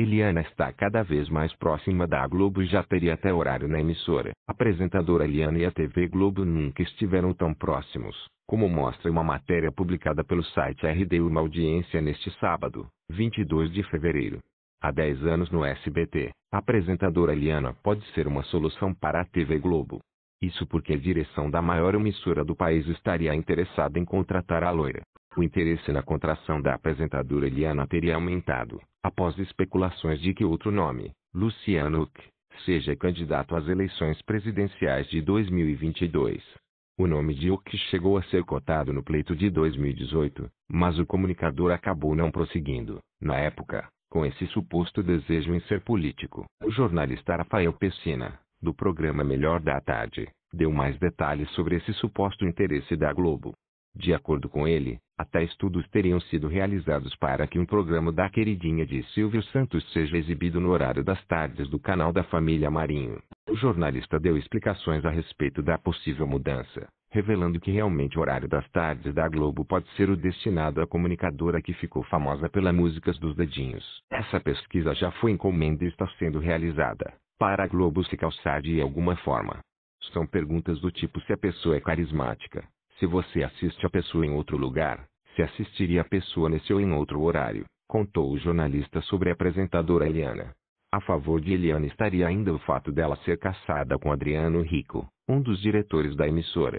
Eliana está cada vez mais próxima da Globo e já teria até horário na emissora. A apresentadora Eliana e a TV Globo nunca estiveram tão próximos, como mostra uma matéria publicada pelo site RD uma audiência neste sábado, 22 de fevereiro. Há 10 anos no SBT, a apresentadora Eliana pode ser uma solução para a TV Globo. Isso porque a direção da maior emissora do país estaria interessada em contratar a loira. O interesse na contração da apresentadora Eliana teria aumentado, após especulações de que outro nome, Luciano Huck, seja candidato às eleições presidenciais de 2022. O nome de Huck chegou a ser cotado no pleito de 2018, mas o comunicador acabou não prosseguindo, na época, com esse suposto desejo em ser político. O jornalista Rafael Pessina, do programa Melhor da Tarde, deu mais detalhes sobre esse suposto interesse da Globo. De acordo com ele, até estudos teriam sido realizados para que um programa da queridinha de Silvio Santos seja exibido no horário das tardes do canal da família Marinho. O jornalista deu explicações a respeito da possível mudança, revelando que realmente o horário das tardes da Globo pode ser o destinado à comunicadora que ficou famosa pela Músicas dos Dedinhos. Essa pesquisa já foi encomenda e está sendo realizada, para a Globo se calçar de alguma forma. São perguntas do tipo se a pessoa é carismática, se você assiste a pessoa em outro lugar, se assistiria a pessoa nesse ou em outro horário, contou o jornalista sobre a apresentadora Eliana. A favor de Eliana estaria ainda o fato dela ser casada com Adriano Rico, um dos diretores da emissora.